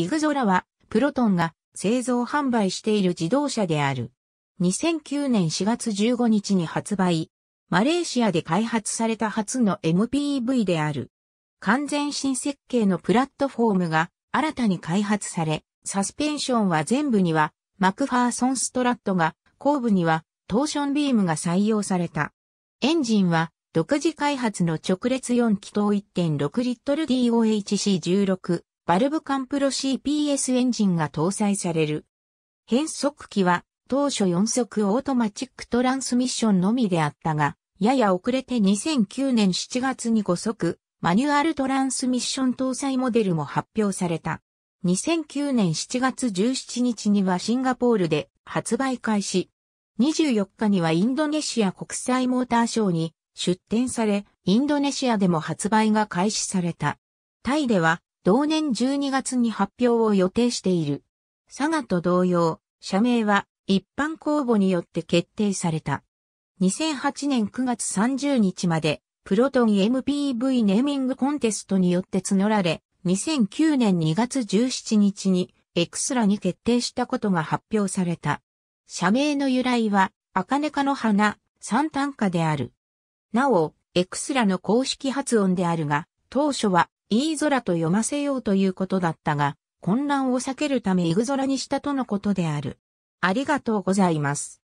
イグゾラは、プロトンが製造販売している自動車である。2009年4月15日に発売。マレーシアで開発された初の MPV である。完全新設計のプラットフォームが新たに開発され、サスペンションは全部にはマクファーソンストラットが、後部にはトーションビームが採用された。エンジンは独自開発の直列4気筒1.6リットル DOHC16 バルブカンプロ CPS エンジンが搭載される。変速機は当初4速オートマチックトランスミッションのみであったが、やや遅れて2009年7月に5速マニュアルトランスミッション搭載モデルも発表された。2009年7月17日にはシンガポールで発売開始。24日にはインドネシア国際モーターショーに出展され、インドネシアでも発売が開始された。タイでは同年12月に発表を予定している。佐賀と同様、社名は一般公募によって決定された。2008年9月30日まで、プロトン MPV ネーミングコンテストによって募られ、2009年2月17日にエクスラに決定したことが発表された。社名の由来は、アカネカの花、三単価である。なお、エクスラの公式発音であるが、当初はいい空と読ませようということだったが、混乱を避けるためイグゾラにしたとのことである。ありがとうございます。